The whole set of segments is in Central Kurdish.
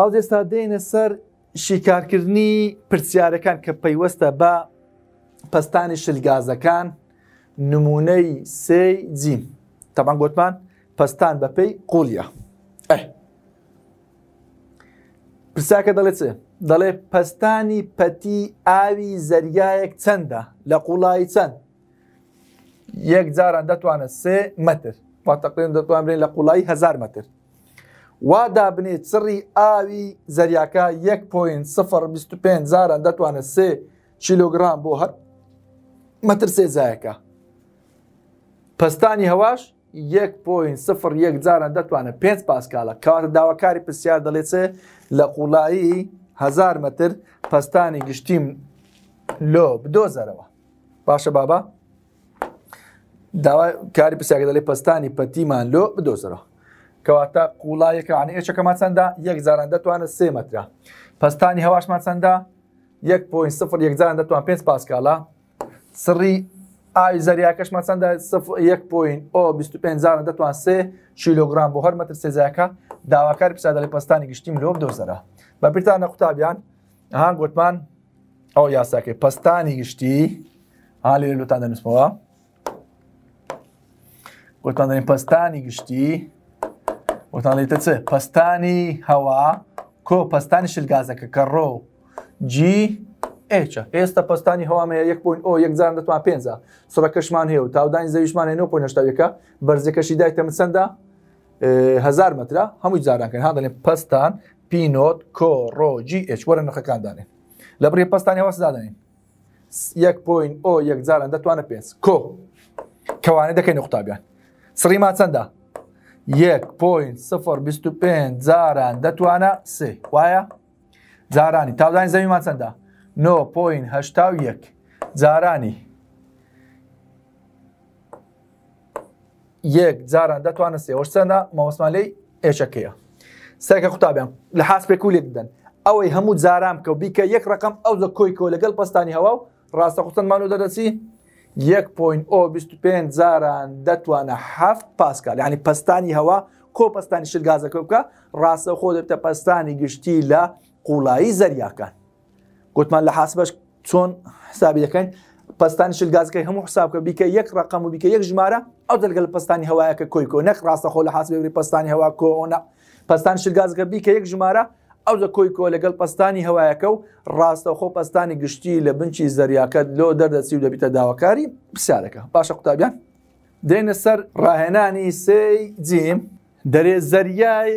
ئەو ئێستا دێنە سەر شیکارکردنی پرسیارەکان کە پەیوەستە بە پستانی شلگازەکان نمونەی سێ جیم تەبان گوتمان پستان بە پێی قولیە پرساکە دەڵێت چێ دەڵێ پستانی پەتی ئاوی زەریایەک چەندە لە قوڵایی چەند یەک جاران دەتوانێت سێ مەتر واتەقێن دەتوانێن لە قوڵایی هزار مەتر وا دابنێ چڕی ئاوی زەریاکە 1.25 زاران دەتوانێت سێ کیلۆگرام بۆ هەر مەتر سێزایەکە پستانی هەواش 1.01 زاران دەتوانێت 5 پاسکالە کار داواکاری پرسیار دەڵێت سێ لە قوڵایی 1000 متر پستانی گشتیم لۆ بدۆزەرەوە باشە بابا داوای کاری پرسیارگە دەڵێ پستانی پەتیمان لۆ بدۆزەرەوە کەواتە قوڵایەکەوان ئێچەکەمان چەندە یەک زاران دەتوانە سێ مەترا پستانی هەواشمان چەندە 1.0 یەکزان دەتوان 5 پاسکالا سڕی ئاوی زەریاکەشمان چەندە 1.25 زاران دەتوان سێ کیلوگرام بۆ هەر مەتر سێزیەکە داواکار پیسادەڵی پستانی گشتی مرۆڤ دۆزەرە بە پیرتانە قوتابیان هاان گوتمان ئەو یاساکەی پستانی گشتی هالی لوتان دەنووسمەوە گوتماندەین پستانی گشتی وتانڵیتە چ پستانی هەوا کۆ پستانی شلگازەکە کە ڕۆ جی ئێچە ئێستا پستانی هەوامەیە یەک پوین ئۆ یەکزار دەتوان پێنج سڕەکەشمان هەیە و تاودانی زەویشمان هێن پۆنەشتەوەکە بەرزەکەشی دایتە چەندە هزار مترا هەموو جارانکەن ها دەڵێن پستان پینۆت کۆ ڕۆجی ئچ وەرە نەخەکاندانێ لە بڕێ پستانی هەوە سدادانین یەک پوین ئۆ یەکزاران دەتوانە پێنج کۆ کەوانە دەکەین قوتابیان سڕیما چەندە یەک پوین سفر پێ جاران دەتوانە سێ وایە جارانی تاودانی زەویمان چەندە نۆ پوین هەشتا و یەک جارانی یەک جاران دەتوانە سێەوە چەندە مەوەسمان لی ئێشەکەیە سەرکە قوتابیان لە حاس پێکولێک بدەن ئەوەی هەموو جارام کە و بیکە یەک ڕقم ئەو زە کۆی کۆ لەگەڵ پستانی هەوا و ڕاستە قوتنمان و دەدەچی 1.5 زاران دەتوانە هەفت پاسکال ینی پستانی هەوا کۆپستانی شلگازەکە بکە ڕاستە خۆ دەبتە پستانی گشتی لە قوڵایی زەریاکان گوتمان لە حاسبش چۆن حسابی دەکەین پستانی شلگازەکەی هەموو حسابکە بیکە یەک ڕقم و بیکە یەک ژمارە ئەو دەرگەل پستانی هەوایەکە کۆی کۆ نەک ڕاستە خۆ لە حاسبێ پستانی هەوا کۆنا پستان شلگازەکە بیکە یەک ژمارە ئەوزە کۆی کۆ لەگەڵ پستانی هەوایەکە و ڕاستەخۆ پستانی گشتی لە بنچی زەریاکەت لۆ دەردەچی و دەبیتە داواکاری پرسیارەکە باشە قوتابیان دێنە سەر ڕاهێنانی سی جیم دەرێ زەریای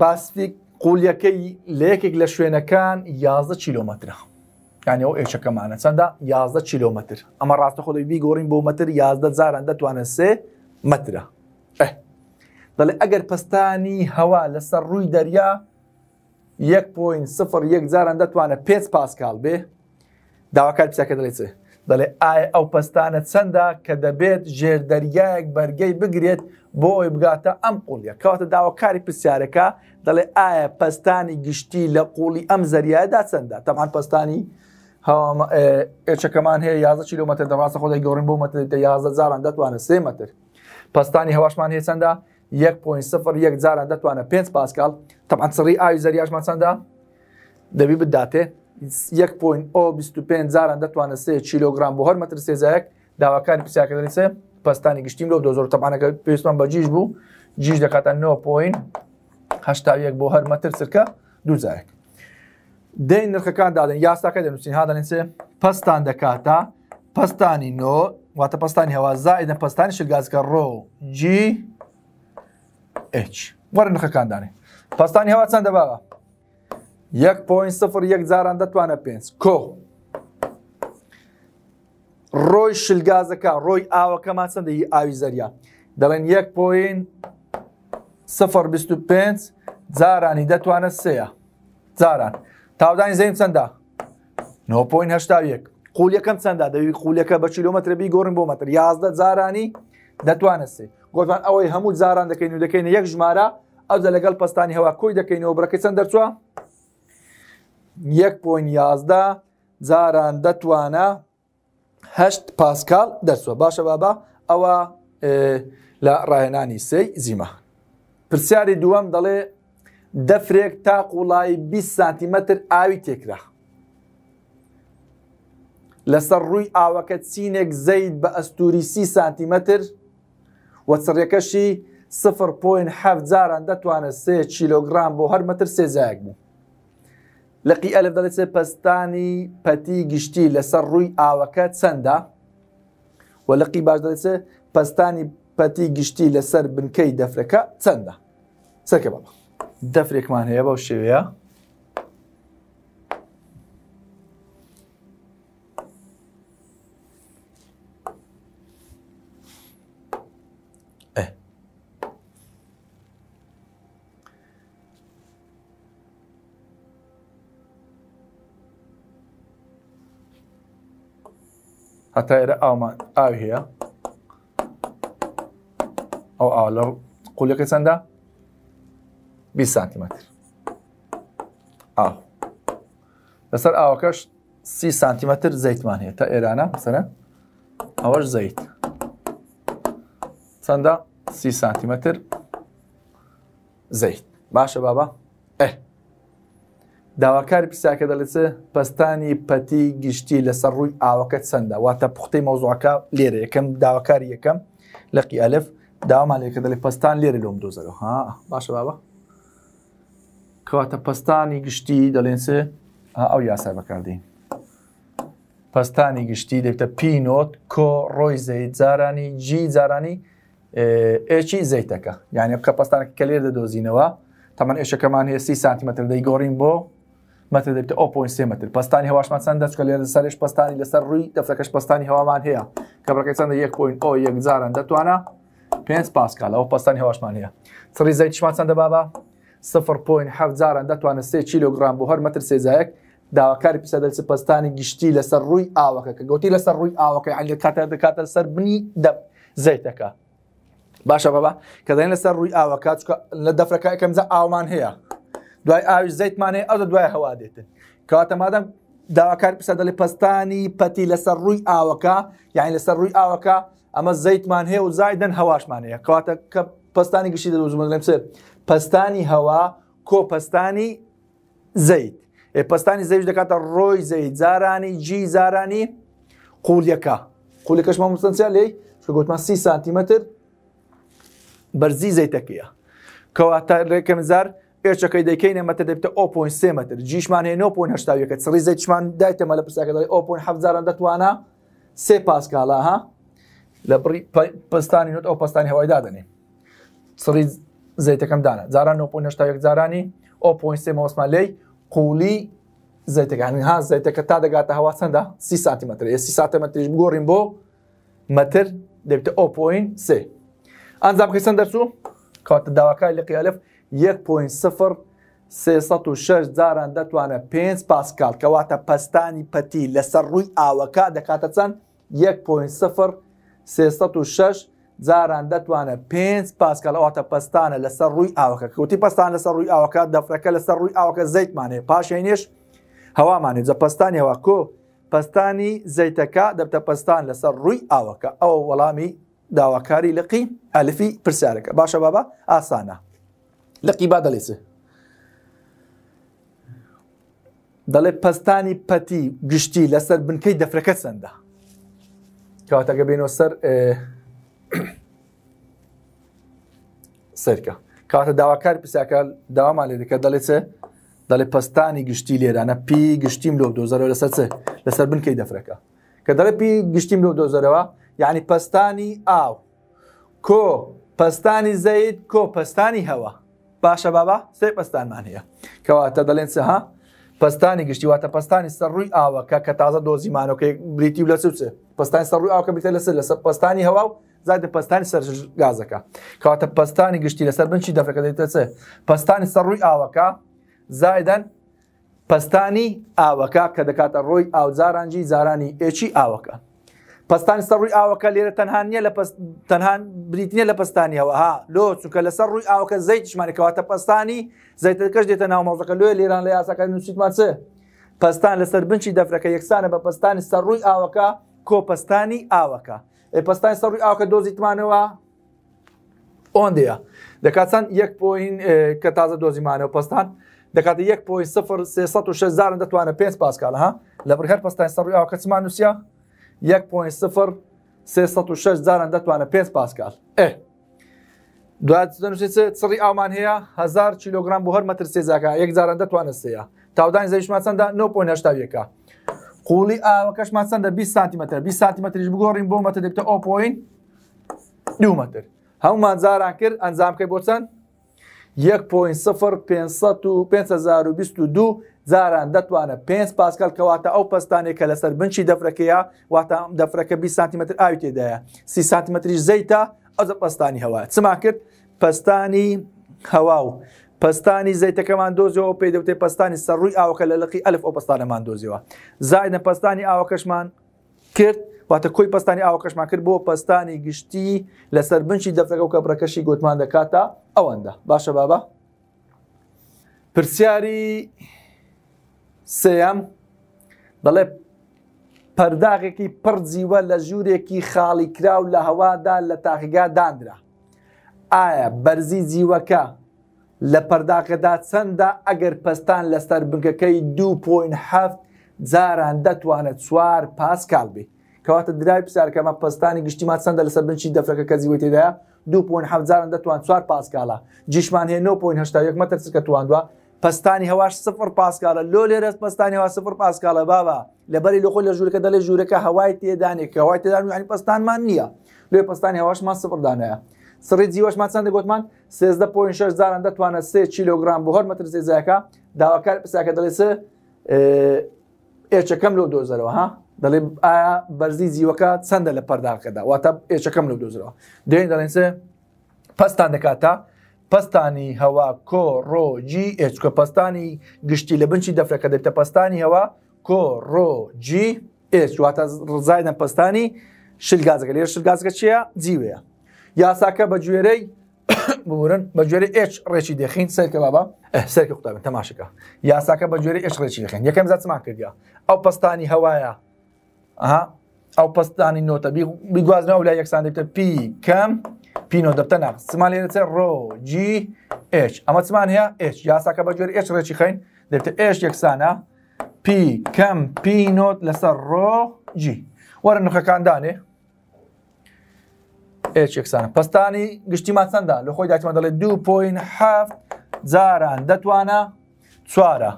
باسفیک قولیەکەی لە یەکێک لە شوێنەکان 11 کیلومترە یانەوە ئێچەکەمانە چەندە 11 کیلومتر ئەمە ڕاستە خۆی بیگۆڕین بۆ مەتر 11 زاران دەتوانێت سێ مترە دەڵێ ئەگەر پستانی هەوا لەسەر ڕووی دەریا یەک پوین سفر یەک جاران دەتوانە پێنج پاسکال بێ داواکار پسەکە دەڵێت چێ دەڵێ ئایا ئەو پستانە چەندە کە دەبێت ژێردەریایەک بەرگەی بگرێت بۆی بگاتە ئەم قوڵە کەواتە داواکاری پرسیارەکە دەڵێ ئایا پستانی گشتی لە قوڵی ئەم زریایدا چەندە تەمان پستانی ئێچەکەمان هەیە یازە کیلومتر دەڕاستە خۆدای گەورن بۆ مەتر یازە زاران دەتوانە سێ مەتر پستانی هەواشمان هەیە چەندە 1.0 یەک جاران دەتوانە پێنج پاسکال طبعا سڕی ئاوی زەریاشمان چەندە دەبی بداتێ 1.25 زاران دەتوانە سێ چیلۆگرام بۆ هەر مەتر سێزایەک داواکاری پرسیاکردنی سێ پستانی گشتیم لەو دۆزۆر تەبانەکە پێستمان بەجیش بوو جیش دەکاتە 9.1 بۆ هەر مەتر سرکە دوزایەک دەین نرخەکان دادن یاساکە دەنووسین هادەن سێ پستان دەکاتە پستانی نۆ واتە پستانی هەوا زائدن پستانی شگازکە ڕۆ جی وەرە نرخەکان دانێت پستانی هەوا چەندە باوە یەک پوین سفر یەک جاران دەتوانە پێنج کۆ ڕۆی شلگازەکە ڕۆی ئاوەکەمان چەندە هی ئاوی زەریا دەڵێن یەک پوین سفر 25 جارانی دەتوانە سەیە جاران تاودانی زەیم چەندە 9.1 قولیەکەم چەندا دەوی قولەکە بە کیلومتربی گۆڕن بۆ مەتر یازدە جارانی دەتوانە سێ گۆتوان ئەوەی هەموو جاران دەکەین و دەکەین یەک ژمارە ئەوزە لەگەڵ پستانی هەوا کۆی دەکەینەوە بڕەکەی چەند دەرچوە یەک پۆین یازدا جاران دەتوانە هەشت پاسکال دەرچوە باشە بابا ئەوە لە ڕاهێنانی سی زیمە پرسیاری دووەم دەڵێ دەفرێک تا قوڵایی 20 سانتیمەتر ئاوی تێکرا لەسەر ڕووی ئاوەکە چینێک زەید بە ئەستوری سی سانتیمەتر وەچڕێکەشی سفر پوین حەف جاران دەتوانێت سێ چیلۆگرام بۆ هەر مەتر سێزایك بوو لەقی ئەلف دەڵێت سێ پستانی پەتی گشتی لەسەر ڕووی ئاوەکە چەندە و لەقی باش دەڵێت پستانی پەتی گشتی لەسەر بنکەی دەفرەکە چەندە سەرکە بەڵ دەفرێکمان هەیە بەو شێوەیە حتى إلى آو here أو أعلى قولي قيسندا 20 سنتيمتر آو لسر آو كاش 30 سنتيمتر زيت مانية تا إيرانا مثلا أوش زيت سندا 30 سنتيمتر زيت باشا بابا داواکاری پیساکە دەڵێت پستانی پەتی گشتی لەسەر ڕووی ئاوەکە چەندە واتە پوختەی مەوزوعەکە لێرە یەکەم داواکاری یەکەم لە قیالف داوامالەیەکە دەڵێت پستان لێرە لۆم دۆزەرەوە ها باشە بابە کەواتە پستانی گشتی دەڵێن سێ ئەو یاسای بەکاردین پستانی گشتی دێتە پینۆت کۆ ڕۆی زەیت جارانی جی جارانی ئێچی زەیتەکە یعنی کە پستانەکە کە لێر دەدۆزینەوە تەمان ئێشەکەمان هەیە سی سانتیمەتر دەیگۆڕین بۆ مەتر دەبێت ئۆپۆین سێمەتر پستانی هەواشمان چەندە چکە لێ سەرش پستانی لەسەر ڕووی دەفرەکەش پستانی هەوامان هەیە کە بڕەکەی چەندە 1.0 یەکجاران دەتوانە پێنج پاسکال ئەو پستانی هەواشمان هەیە چڕی زای چمان چەندە بابا سفر پوین هەزاران دەتوانە سێ کیلوگرام بۆ هەر مەتر سێزایەک داواکاری پیسە دەچ پستانی گشتی لەسەر ڕووی ئاوەکە کە گوتی لەسەر ڕووی ئاوەکەی ئەنگە کاتە دەکاتە سەر بنی دەب زیتەکە باشە بەبا کە دەین لەسەر ڕووی ئاوەکە لە دەفرەکە یەکەمزە ئاومان هەیە دوای ئاوی زەیتمانێ ئەو دوای هەوا دێتن کەواتە مادەم داواکار پسە دەڵێ پستانی پەتی لەسەر ڕووی ئاوەکە یعنی لەسەر ڕووی ئاوەکە ئەمە زەیتمان هەیە و زایدن هەواشمانەیە کەواتە کە پستانی گشتی دەزمەڵێم سێ پستانی هەوا کۆپەستانی زەیت پستانی زەویش دەکاتە ڕۆی زەیت زارانی جی زارانی قولیەکە قولەکەشمان مستەنسییا لێ گوتمان سی سانتیمەتر بەرزی زەیتەکەیە کەواتە ڕێکەمزار پێچەکەی دەکەینە مەتە دەبێتە ئۆپۆین سێمەتر جیشمان هەیە 9.8ەکە سری زەیتشمان دایتەمە لە پرساکە دەڵی ئۆپۆین هەزاران دەتوانە سێ پاسکالا ها لە بڕی پستانی نوت ئەو پستانی هەوای دادنێ سری زەیتەکەم داە زاران 9.8 زارانی ئۆپۆین سێ مەوەسمان لی قولی زەیتەکان ها زەیتەکە تا دەگاتە هەوا چەندە سی سانتیمەتر سی ساتەمەتریش بگۆڕین بۆ مەتر دەبێتە ئۆپۆین سێ ئەنجام کەسەند دەرچوو کاتە داواکای لە قیالف 1.0 306 جاران دەتوانە 5 پاسکال کەواتە پستانی پەتی لەسەر ڕووی ئاوەکە دەکاتە چەند 1.0 306 جاران دەتوانە 5 پاسکەلەواتە پستانە لەسەر ڕووی ئاوەکە کەوتی پستان لەسەر ڕووی ئاوەکە دەفرەکە لەسەر ڕووی ئاوەکە زەیتمانێ پاشێنێش هەوامانێ جە پستانیەوە کۆ پستانی زەیتەکە دەبتە پستان لەسەر ڕووی ئاوەکە ئەوە وەڵامی داواکاری لەقی ئەلفی پرسیارەکە باشە بابا ئاسانە. لە قیبا دەڵێ دەڵێ پستانی پەتی گشتی لەسەر بنکەی دەفرەکە سندا کەواتەگە بینەوە سەر سەرکە کاتە داواکار پرسیاکە داوامان لێ دەکە دەڵێ چێ دەڵێ پستانی گشتی لێرانە پی گشتیم لۆ دۆزەرەوە لەسەر چێ لەسەر بنکەی دەفرەکە کە دەڵێ پی گشتیم لۆ دۆزەرەوە یعنی پستانی ئاو کۆ پستانی زەید کۆ پستانی هەوە باشە بابا سێ پستانمان هەیە کەواتە دەڵێن سەها پستانی گشتی واتە پستانی سەرڕووی ئاوەکە کە تازە دۆزیمانەکەی بریتی و لە سوچێ پستانی سەرڕووی ئاوکە بریتە لەسەر لەسەر پستانی هەوا و زیادە پستانی سەر گازەکە کەواتە پستانی گشتی لەسەر بنچی دەفەکە دەیتە چێ پستانی سەرڕووی ئاوەکە زایدەن پستانی ئاوەکە کە دەکاتە ڕۆی ئاو زارانجی زارانی ئێچی ئاوەکە پستانستە ڕووی ئاوەکە لێرە تەنهانە لە تەنهان بریتنیە لە پستانیەوە ها لۆ چونکە لەسەر ڕووی ئاوەکە زەیت ژمانێکەوەتە پستانی زەیتەکەش دێتە ناومەڵەکە لێ لێران لە یاساەکە نووسیتمان چ پستان لەسەر بنچی دەفرەکە یەکسانە بە پستانی سەر ڕووی ئاوەکە کۆپستانی ئاوەکە پستانی سەر ڕووی ئاوکە دۆزیتمانەوە ئۆندەیە دەکات چەند یەک پۆین کە تازە دۆزیمانەوە پستان دەکات یەک پۆی سفر 3 دەتوانە پێ پاسکال ها لە بڕهر پستانی سەر ڕووی ئاوکە چمان نووسە 1.0 306 جاران دەتوانە پێ پاسکال ئێ دوای ئامان هەیە 1000 کیلوگرام بۆ هەر مەتر سێزاکە یەک جاران دەتوانە سەیە تاودانی زەویشمان چەندە 9.8ەکە قوڵی ئاوەکەشمان چەندە 20 سانتیمەتر 20 سانتیمەتریش بگۆڕین بۆ مەتە دەبتە ئۆپۆین دو مەتر هەمومان جاران کرد ئەنجامکەی بۆ چەند 1.0 522 جاران دەتوانە پێنج پاسکال کەواتە ئەو پستانێک کە لەسەر بنچی دەفرەکەیە واتە دەفرەکە 20 سانتیمتر ئاوی تێدایە سی سانتیمەتریش زەیتە ئەزە پستانی هەوا چما کرد پستانی هەوا و پستانی زەیتەکەمان دۆزیەوە پێی دەوتێ پستانی سەرڕووی ئاوەکە لە لەقی ئەلف ئەو پستانەمان دۆزیەوە زایە پستانی ئاوەکەشمان کرد واتە کۆی پستانی ئاوەکەشمان کرد بۆ پستانی گشتی لەسەر بنچی دەفرەکە و کە بڕەکەشی گوتمان دەکاتە ئەوەندە باشە بابە پرسیاری سەیەم دەڵێ پەرداغێکی پڕ جیوە لە ژوورێکی خاڵی کراو لە هەوادا لە تاقیگا دانرا ئایا بەرزی جیوەکە لە پەرداقەدا چەندە ئەگەر پستان لەسەر بنکەکەی 2.7 جاران دەتوانێت چوار پاس کاڵبی کەواتە درای پسارکەمە پستانی گشتیما چەندە لەسەر بنچی دەفرەکە کە زیوە تێدایە 2.7 جاران دەتوان چوار پاسکاڵە جیشمان هەیە 9.8 مەتر سکە توانوە پستانی هەواش سفر پاسکالە لۆ لێرە پستانی وا سفر پاسکالە بابا لەبەری لەخۆ لە ژوورەکە دەڵێ ژوورەکە هەوای تێدانێک کەوای تێدان ینی پستانمان نییە لێ پستانی هەواشمان سفردانەیە سری جیوەشمان چنددە گوتمان سێزدە پوین شش زاران دەتوانێت سێ کیلۆگرام بۆ هەر مەتر زێزیەکە داواکار پساکە دەڵێ سە ئێچەکەم لۆ دۆزەرەوە ها دەڵێ ئایا بەرزی زیوەکە چەندە لە پەرداکەدا واتە ئێچەکەم لەو دۆزرەوە دێن دەڵێن سێ پستان دەکاتە پستانی هەوا کۆ ڕۆجی ئچکە پستانی گشتی لە بنچی دەفرەکە دەبتە پستانی هەوا کۆ ڕۆجی ئێواتە ڕزایدە پستانی شلگازەکە لێر شلگازەکە چیە جیوەیە یاساکە بە گوێرەی بورن بە جوێری ئچ ڕێکی دەخین سەرکە بابا سەرکە قوتابن تەماشەکە یاساکە بە جوێری ئچ ڕێکی دەخین یەکەم زاتمان کردیا ئەو پستانی هەوایە ئەها ئەو پستانی نۆتە بیگوازنەوە لای یەکسان دەبتە پی کەم پینۆ دەبتە ناق سمان لێنێتە ڕۆجیH ئەمە چمان هەیە H یاساکە بەگوێر H ڕێکی خین دەبێتە H یەکسانە P کەم پینۆت لەسەر ڕۆجی وەرە نرخەکاندانێ H یەکسانە پستانی گشتیمان چەندە لە خۆی داتیمان دەڵێ 2.7 جاران دەتوانە چوارە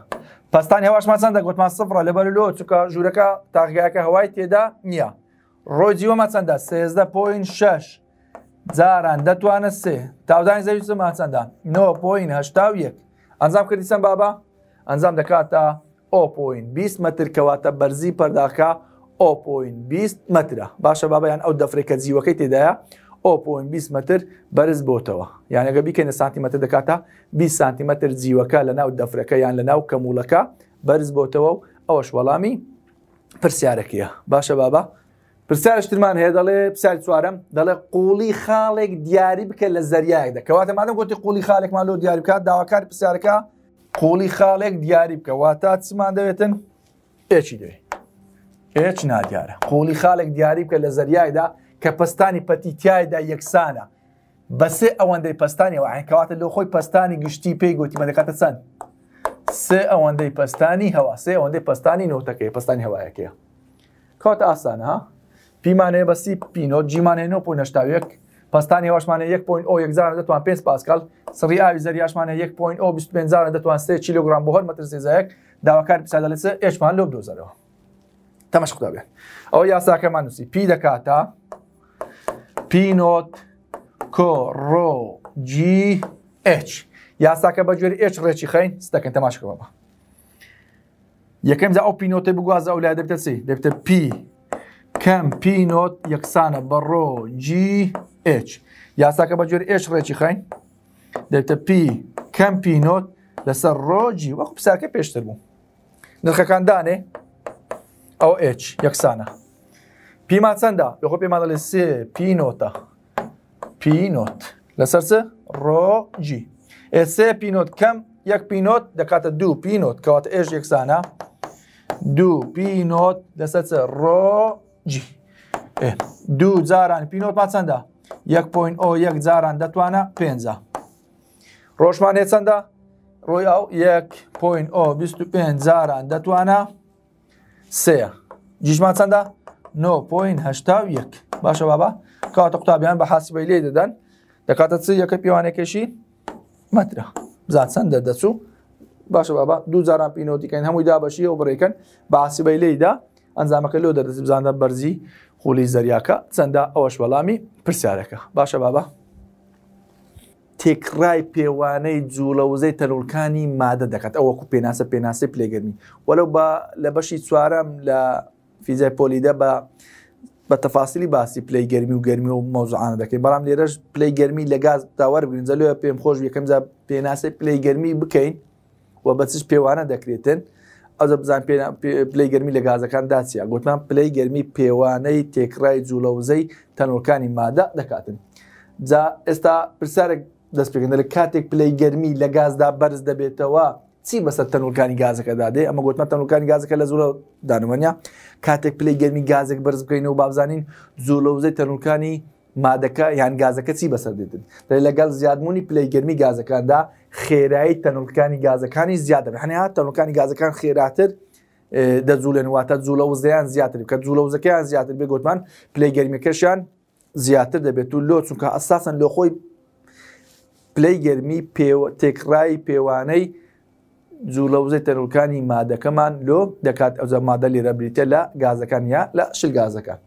پستان هێواشمان چەندە گوتمان سفرە لەبەر لۆ چکە ژوورەکە تاغیاکە هەوای تێدا نییە ڕۆجیوەمە چەندە سێزدە پوین 6 جاران دەتوانە سێ تاودانی زەوی سە ماچەندان نەوە پۆین هەشتا یەک ئەنجام کردیسم بابا ئەنجام دەکاتە ئۆپۆین 20 متر کەواتە بەرزی پەرداکە ئۆپۆین 20 مترە باشە بابیان ئەو دەفرێکە جیوەکەی تێدایە ئۆپۆین 20 متر بەرز بۆتەوە یانەگە بیکەنە سانتیمەتر دەکاتە 20 سانتیمەتر جیوەکە لە ناو دەفرەکە یان لە ناو کەمولەکە بەرز بۆتەوە و ئەوەش وەڵامی پرسیارەکەیە باشە بابا پرسیارشترمان هەیە دەڵێ پرسیار چوارم دەڵێ قوڵی خاڵێک دیاری بکە لە زریایدا کەواتە مادەم گوتی قوڵی خاڵێک مالۆ دیاری بکات داواکار پرسیارەکە قوڵی خاڵێک دیاری بکە واتا چمان دەوێتن پێچی دوێ هیچ نادیارە قوڵی خاڵێک دیاری بکە لە زریایدا کە پستانی پەتیتیایدا یەکسانە بەسێ ئەوەندەی پستانیەوە عینکەواتە لە خۆی پستانی گشتی پێی گوتی مەدەکاتە چەند سێ ئەوەندەی پستانی هەوا سێ ئەوەندەی پستانی نۆتەکەی پستانی هەوایەکەیە کاتە ئاسانە ها پیمانێ بەسی پینۆ جیمانێ 9.91 پستانی واشمانە 1.0 دەتوان 5 پاسکال سری ئاوی زریاشمانە 1.0 دەتوان 3 کیلوگرام بۆ هەر مەترسێزایەک داواکار پیسادە لەسە ئێشمان لۆ دۆزارەوە تەمەش قوتابێ ئەو یاساکەمان نووسی پی دەکاتە پینۆت کۆڕۆجی H یاساکە بەگوێری H ڕێکی خەین ستەکەن تەماشکەوە یەکەم جا ئەو پینۆتی بگوازە ئەو لای دەبتە سی دەبتە پی کەمپینۆت یەکسانە بە ڕۆ GH یاساکە بە جۆر ئێش ڕێکی خین دێتە پی کەمپینۆت لەسەر ڕۆجی وەکو پساکە پێشتر بوو نرخەکاندانێ ئەو H یەکسانە پیما چەندە یخۆ پێمانە لە سێ پینۆتە پینۆت لەسەر چ ڕۆجی ئێسێ پینۆت کەم یەک پینۆت دەکاتە دوو پینۆت کەواتە ئێش یەکسانە دوو پینۆت لەسەر ڕۆ جی دوو جاران پینۆ پا چەندە 1.0 یەک جاران دەتوانە پێ ڕۆژمان هێ چەندە ڕۆی ئەو 1.25 جاران دەتوانە سەیە جیژمان چەندە 9.1 باشە بابا کاتە قوتابیان بە حاسبەی لێ دەدەن دەکاتە چ یەکە پیوانێکێکشی مەترە بزان چەندە دەچوو باشە بابا دوو جاران پینۆتیکەین هەمووی دابەشی ئەو بڕێکن بە حاسبەی لێدا ئەنجامەکە لۆ دەدەست بزانە بەرزی خولی زەریاکە چەندە ئەوەش وەڵامی پرسیارەکە باشە بابە تێکڕای پێوانەی جوولەوزەی تەلولکانی مادە دەکات ئەوەکو پێناسە پێناسی پلێگەرمی وەلو بە لە بەشی چوارەم لە فیزای پۆلیدە بە بە تەفاسیلی باسی پلی گەرمی و گەرمی و مۆزعانە دەکەین بەڵام لێرەش پلی گەرمی لە گاز داوەربگرین زەلوە پێم خۆش یەکەم پێناسی پلی گەرمی بکەین و بەچش پێوانە دەکرێتن ئەزە بزان پلی گەرمی لە گازەکان داچیە گوتمان پلی گەرمی پێوانەی تێکرای جوولەوزەی تەنۆکانی مادە دەکاتن جا ئێستا پرسیارێک دەستپێکردن لە کاتێک پلی گەرمی لە گازدا بەرز دەبێتەوە چی بەسەر تەنورکانی گازەکەدا دێ ئەمە گوتمە تەنورکانی گازەکە لە زوولە دانومەنیا کاتێک پلی گەرمی گازێک بەرز بکەینەوە بابزانین زوولەوزەی تەنورکانی مادەکە یان گازەکە چی بەسەر دێتن لەگەڵ زیادمونی پلی گەرمی گازەکاندا خێرایی تەنولکانی گازەکانی زیاتر هەنیا تەنولکانی گازەکان خێراتر دەزولێن واتە جوولە وزەیان زیاتر کە جوولە وزەکەیان زیاتر بێگوتمان پلەیگەرمیەکەشیان زیاتر دەبێت و لۆ چونکە ئەساسن لۆ خۆی پلەی گەرمی تێکڕایی پێوانەی جوولە وزەی تەنولکانی مادەکەمان لۆ دەکات ئەوزە مادە لێرە بریتە لە گازەکان یا لە شل گازەکان.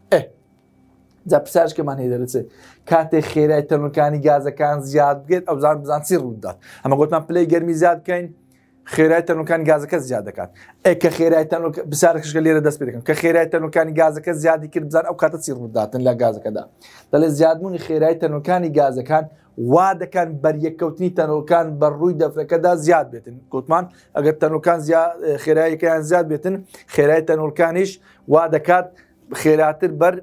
جا پرسیارشکەمان هەیە دەرەچێت کاتێک خێرای تەنورەکانی گازەکان زیاد بگێت ئەوزان بزان چی ڕوودات ئەمە گوتمان پلی گەرمی زیاد بکەین خێرای تەنوکان گازەکە زیاد دەکات ئە کە خێرای بسارکشکە لێرە دەست پێەکەم کە خێرای تەنوکانی گازەکە زیادی کرد بزان ئەو کاتە چی ڕووداتن لە گازەکەدا دەڵێ زیادبوونی خێرای تەنوکانی گازەکان وا دەکەن بەریەکەوتنی تەنۆکان بە ڕووی دەفرەکەدا زیاد بێتن گوتمان ئەگەر تەنوکان خێرایەکەیان زیاد بێتن خێرای تەنۆلکانیش وا دەکات خێراتر بەر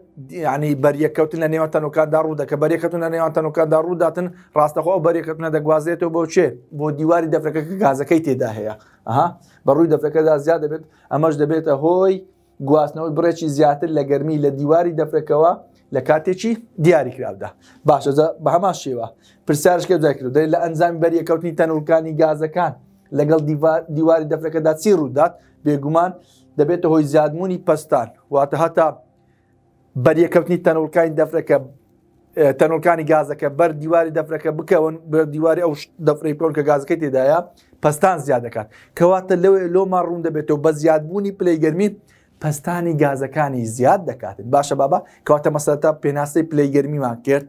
ینی بەریەکەوتن لە نێوان تەنۆکاندا ڕوودا کە بەریەکەتون لە نێوان تەنۆکاندا ڕووداتن ڕاستەخۆ بەریەکەتونە دەگوازێتەوە بۆ چێ بۆ دیواری دەفرەکە گازەکەی تێدا هەیە ئەها بەڕووی دەفرەکەدا زیاد دەبێت ئەمەش دەبێتە هۆی گواستنەوەی بڕێکی زیاتر لە گەرمی لە دیواری دەفرەکەەوە لە کاتێکی دیاری کراودا باشە بە هەما شێوە پرسیارش کە دوای کرد لە ئەنجامی بەریەکەوتنی تەنورکانی گازەکان لەگەڵ دیواری دەفرەکەدا چی ڕوودات بێگومان دەبێتە هۆی زیادمونی پستان واتە هەتا بەریەکەوتنی تەنۆلکانی دەفرەکە تەنۆلکانی گازەکە بەر دیواری دەفرەکە بکەون بەر دیواری ئەو دەفری کۆن کە گازەکەی تێدایە پستان زیاد دەکات کەواتە لەوێ لۆمان ڕوون دەبێتەوە بە زیادبوونی پلەیگەرمی پستانی گازەکانی زیاد دەکاتێت باشە بابا کەواتە مەسەرتا پێناسی پلەیگەرمیمان کرد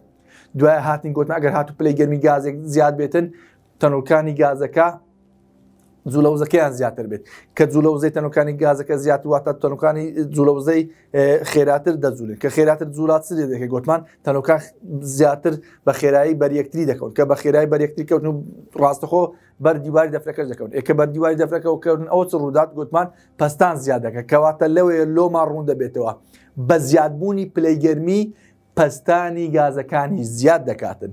دوای هاتین گوتن ئەگەر هاتو پلەیگەرمی گازێک زیاد بێتن تەنۆلکانی گازەکە جوولەوزەکەیان زیاتر بێت کە جوولەوزەی تەنوکانی گازەکە زیات واتە تەنوکانی جوولەوزەی خێراتر دەجوولێت کە خێراتر جوولات سێ دەکە گوتمان تەنوکان زیاتر بە خێرایی بەریەکتری دەکەون کە بە خێرایی بەریەکتری کەوتن و ڕاستەخۆ بەر دیواری دەفرەکەش دەکەون ێکە بەر دیواری دەفرەکە و کەون ئەوە ڕوودات گوتمان پستان زیادەکە کەواتە لەوەیە لۆما ڕوون دەبێتەوە بە زیادبوونی پلەیگەرمی پستانی گازەکانی زیاد دەکاتن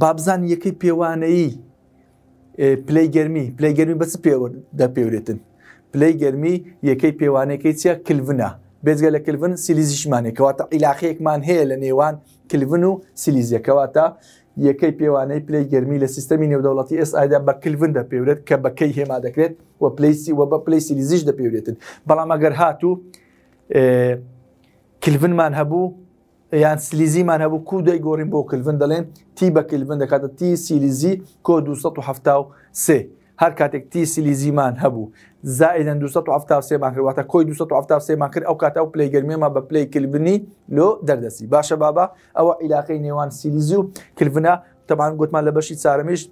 بابزان یەکەی پێوانەیی پلەی گەرمی پلەی گەرمی بەس پێوە دەپێورێتن پلەی گەرمی یەکەی پێوانەکەی چیە کلڤنا بێزگە لە کلڤن سیلیزیشمانێکەوەتە عیلاخەیەکمان هەیە لە نێوان کلڤن و سیلیزیەکەواتە یەکەی پێوانەی پلەی گەرمی لە سیستەمی نێودەوڵەتی ئسدا بە کلڤن دەپێورێت کە بەکەی هێما دەکرێت و پلیسی وە بە پلی سیلیزیش دەپێورێتن بەڵام ئەگەر هاتوو کلڤنمان هەبوو یان سلیزیمان هەبوو کو دەی گۆڕین بۆ کلڤن دەڵێن تی بە کلڤن دەکاتە تی سیلیزی کۆ 1970 هەر کاتێک تی سیلیزیمان هەبوو زائدەن 1970 ماکرواتە کۆی 1970 ماکرد ئەو کاتە و پلیگەرمێمە بە پلی کلبنی لۆ دەردەسی باشە بابا ئەوە عیلاقی نێوان سیلیزی و کلڤنا تەبان گوتمان لە بەشی چارەمیشت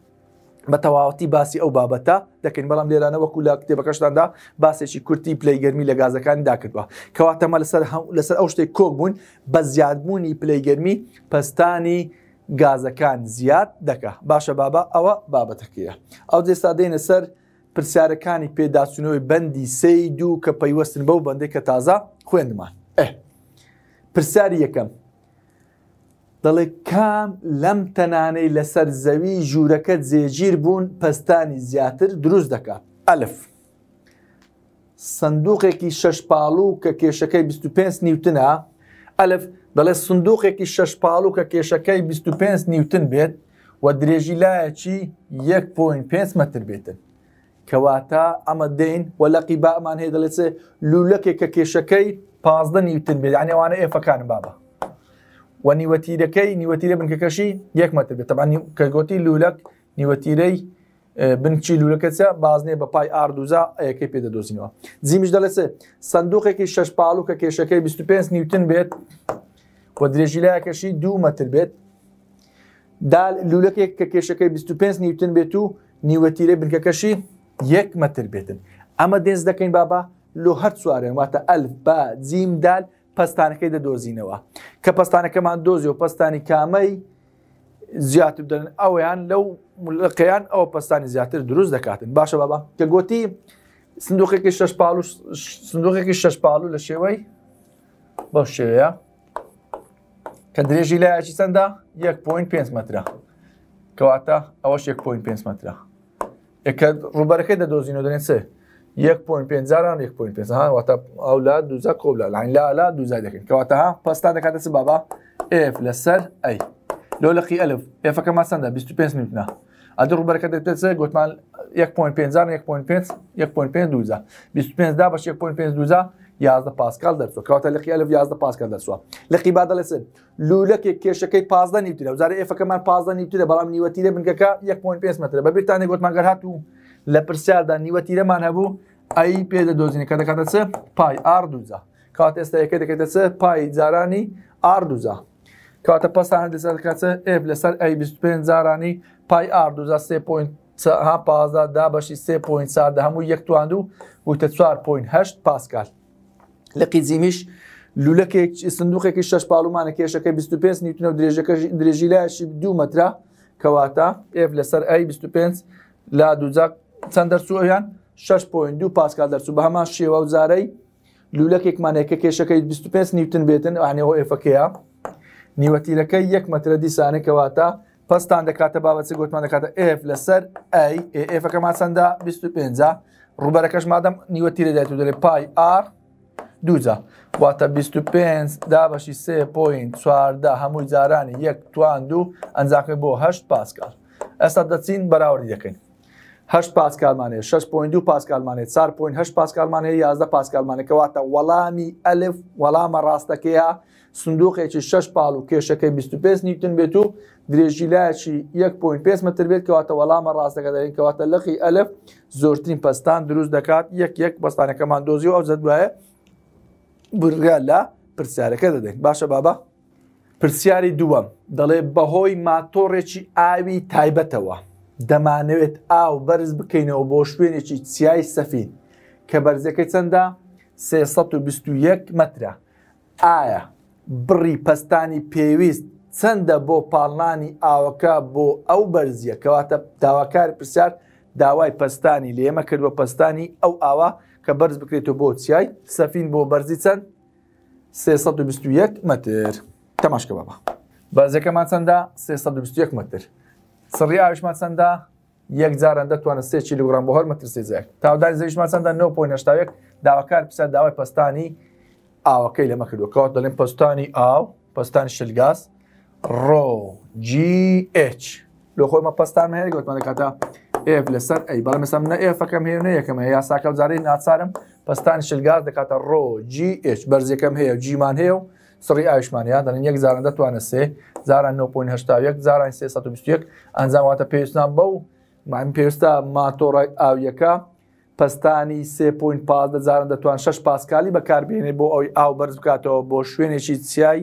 بە تەواوەتی باسی ئەو بابەتە دەکەین بەڵام لێرانە وەکو لە کتێبەکەشتاندا باسێکی کورتی پلیگەرمی لە گازەکان داکردوە کەواتەمە لەسەر لەسەر ئەو شتێک کۆک بوون بە زیادبوونی پلیگەرمی پستانی گازەکان زیاد دەکە باشە بابا ئەوە بابەتەکەیە ئەو جێستا دێنە سەر پرسیارەکانی پێداچنەوەی بەندی سەی دوو کە پەیوەستن بەو بەندێک کە تازە خوێندمان ئە پرسیاری یەکەم دەڵێ کام لەم تەنانەی لەسەر زەوی ژوورەکە جێگیر بوون پستانی زیاتر دروست دەکات ئەلف سندوقێکی شەش پاڵوو کە کێشەکەی 25 نیوتنە ئەلف دەڵێ سندوقێکی شەش پاڵوو کە کێشەکەی 25 نیوتن بێت و درێژی لایەکی 1.5 متر بێتن کەواتە ئەمە دەین و لەقی بامان هەیە دەڵێت لولەکێک کە کێشەکەی پازدە نیوتن بێت یانێوانە ئێفەکان بابە و نیوەتیرەکەی نیوەتیرە بنکەکەشی یەک مەتر بێت تەبانی کەگوتی لولەک نیوەتیرەی بنچی لولەکەچە بازنێ بە پای ئاردوزا یەکەی پێدەدۆزینەوە زیمیش دەلەسێ سندوقێکی شش پاڵوکە کێشەکەی 25 نیوتن بێت و درێژیلایەکەشی دو مەتر بێت دال لولەکێک کە کێشەکەی 25 نیوتن بێت و نیوەتیرە بنکەکەشی یەک مەتر بێتن ئەمە دێنز دەکەین بابا لۆ هەر سوارێن واتە ئەلف با جیم دال پستانەکەی دەدۆزینەوە کە پستانەکەمان دۆزی و پستانی کامەی زیاتر دەن ئەویان لەو ملقیان ئەو پستانی زیاتر دروست دەکاتن باشە بابا کە گوتی سندوقێکی شش سندوقێکی شش پاالو لە شێوەی بە شێوەیە کە درێژی لایەکی چەندە 1.5 مترە کەواتە ئەوەش 1.5 مترە ڕوبەرەکەی دەدۆزینەوە دەنێت سێ 1.5 1.5 ئەولا دوزە کۆبلا لاینلا لا دوزای دەکەین کەواتەها پستا دەکاتە سە بابا F لەسەر ئەی لۆلقی ئەلف ئفەکە ماسەدا 25 میتنا ئەدە ڕوبەرەکە دەێتە گوتمان 1.5 1.5 دوزە 25 دا بەش 1.5 دوزە یازدە پاسکال دەرسوە کەواتە لەقی ئەلف یازدە پاسکال دەرسوە لەقی بادە لەسن لولەکێک کێشەکەی پازدە نیوتە زارە ئفەکەمان پازدە نیوتە بەڵام نیوەتی لە بنگەکە 1.5 متر بەبێتانێ گوتمان گەر هاتوو لە پرسیاردا نیوەتیرەمان هەبوو ئەی پێ دەدۆزیینە کە دەکاتە چ پای ئاردوزە کات ئێستا یەکە دەکەێتە چ پای جارانی ئاردوزە کاتە پسانە لەسەر دەکاتە ئف لەسەر ئەی 25 جارانی پای ئاردوزە سێ پوینت ها پازدا دا بەشی سێ پوینت ساردە هەموو یەکتواند و وتە چوار پوینت هەشت پاسکال لە قیزیمیش لولەکێک سندوقێکی شش پاڵمانە کێشەکەی 25 نیوتنە درێژەکە درێژی لایشی دوو مەترا کەواتە ئف لەسەر ئەی 25 لا دوزاک چەند دەرسویان 6.2 پاسکال دەرسو بە هەمان شێوە و زارەی لولەکێکمانێکە کێشەکەی 25 نیوتن بێتن ئاانەوە ئێفەکەیە نیوەتیرەکەی یەک مەترە دیسانێکەواتە پستان دەکاتە بابەت گوتمان دەکاتە F لەسەر ئەیفەکەمان چەندە 25 ڕوبەرەکەش مادەم نیوەتیرە دێت و دەێ پای R دوجا واتە 25 دابەشی سێ پوین چواردا هەمووی جارانی یەک توان دوو ئەنجاقی بۆ هەشت پاسکار ئێستا دەچین بەراوری دەکەین هەشت پاسکالمانێ 6.2 پاسکالمانێ 4.8 پاسکالمانەیە یازدە پاسکالمانەکەواتە وەڵامی ئەلف وەڵامە ڕاستەکەیە سندوقێکی 6 پاڵ و کێشەکەی 25 نیوتن بێت و درێژیلایکی 1.5 متر بێت کەواتە وەڵامە ڕاستەکە دەرینکەواتە لەقی ئەلف زۆرترین پستان دروست دەکات یەک یەک بەستانەکەمان دۆزی و ئەو زەت وایە برگا لە پرسیارەکە دەدەین باشە بابا پرسیاری دووەم دەڵێ بەهۆی ماتۆڕێکی ئاوی تایبەتەوە دەمانەوێت ئاو بەرز بکەینەوە بۆ شوێنێکی چیای سەفین کە بەرزەکەی چەندە 321 مترە ئایا بڕی پستانی پێویست چەندە بۆ پاڵانی ئاوەکە بۆ ئەو بەرزیە کەواتە داواکار پرسیار داوای پستانی لە ئێمە کرد بە پستانی ئەو ئاوا کە بەرز بکرێتەوە بۆ چیای سەفین بۆ بەرزی چەند 321 متر تەماشکە بابا بەرزەکەمان چەندە 321 متر سڕی ئاویشمان چەندە یەک جاران دەتوانە سێ کیلوگرام بۆ هەرمە ترسێزێک تاودانی زەویشمان چەندە 9.8 داواکار پسە داوای پستانی ئاوەکەی لەمە کردوکەوت دەڵێن پستانی ئاو پستان شلگاس ڕۆGH لۆ خۆمە پستان هەیە گوتمان دەکاتە ئف لەسەر ئەی بەڵام مەسم نە ئێفەکەم هێو نە یەکەم هەیە یاساکە جارەی ناچارم پستان شلگاز دەکاتە ڕۆGH بەرزەکەم هەیە جیمان هەیە و سڕی ئاویشمانیا دەڵێن یەک زاران دەتوانە سێ زاران 9.1 زاران 321 ئەنجامواتە پێویستان بەو مام پێویستا ماتۆڕای ئاویەکە پستانی 3.5 دەزارن دەتوان 6 پاسکالی بەکاربیێنێ بۆ ئەوی ئاو بەرز بکاتەوە بۆ شوێنێکی چیای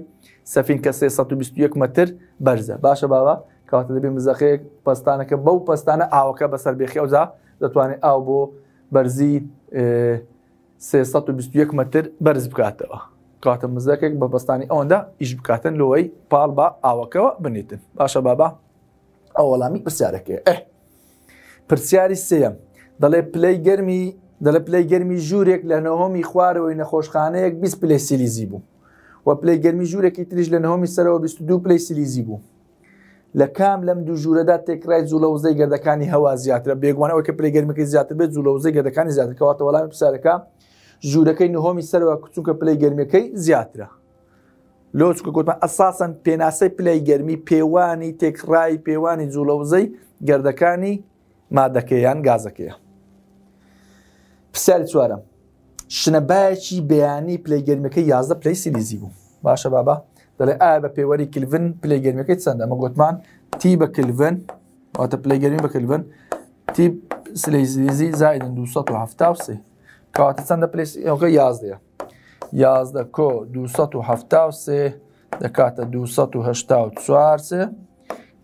سەفین کە 321 متر بەرزە باشە باوە کاتە دەبێ مزەخەیە پستانەکە بەو پستانە ئاوەکە بەسەر بێخێوزا دەتوانێت ئاو بۆ بەرزی 321 متر بەرز بکاتەوە. قاتە مزەکێک بە بەستانی ئەوەندا ئیش بکاتن لەوەی پاڵ با ئاوەکەەوە بنیتن باشە بابا ئەو وەڵامی پرسیارەکەی ئە پرسیاری سێم دەڵێ پلەی گەرمی دەڵە پلەی گەرمی ژوورێک لە نەهۆمی خوارەوەی نەخۆشخانەیەک 20 پلی سیلیزی بوو و پلەی گەرمی ژوورێکی تریش لە نەهۆمی سەرەوە 22 پلی سیلیزی بوو لە کام لەم دوو ژوورەدا تێکرای جوولەوزەی گەردەکانی هەوا زیاترە بێگوانەوە کە پلەی گەرمەکە زیاتر بێت جوولەوزەی گەردەکانی زیاترکەواتە وەڵامی پرسیارەکە ژوورەکەی نهۆمی سەرەوە کچونکە پلەی گەرمەکەی زیاترە لۆچکە گوتمە ئەساسن پێناسەی پلەی گەرمی پێوانی تێکڕایی پێوانی جوولەوزەی گردەکانی مادەکەیان گازەکەیە پسیار چوارە شنەبایەکی بەیانی پلەی گەرمەکەی یازدە پلەی سیلیزی بوو باشە بابا دەڵێ ئایا بە پێوەری کلڤن پلەی گەرمەکەی چەندە مە گوتمان تی بە کلڤن واتە پلەی گەرمی بە کلڤن تی سلیزیزی زایدن 2 1970. کاتە چەندە پلەکە یازدەیە یازدە کۆ 1970 دەکاتە 1940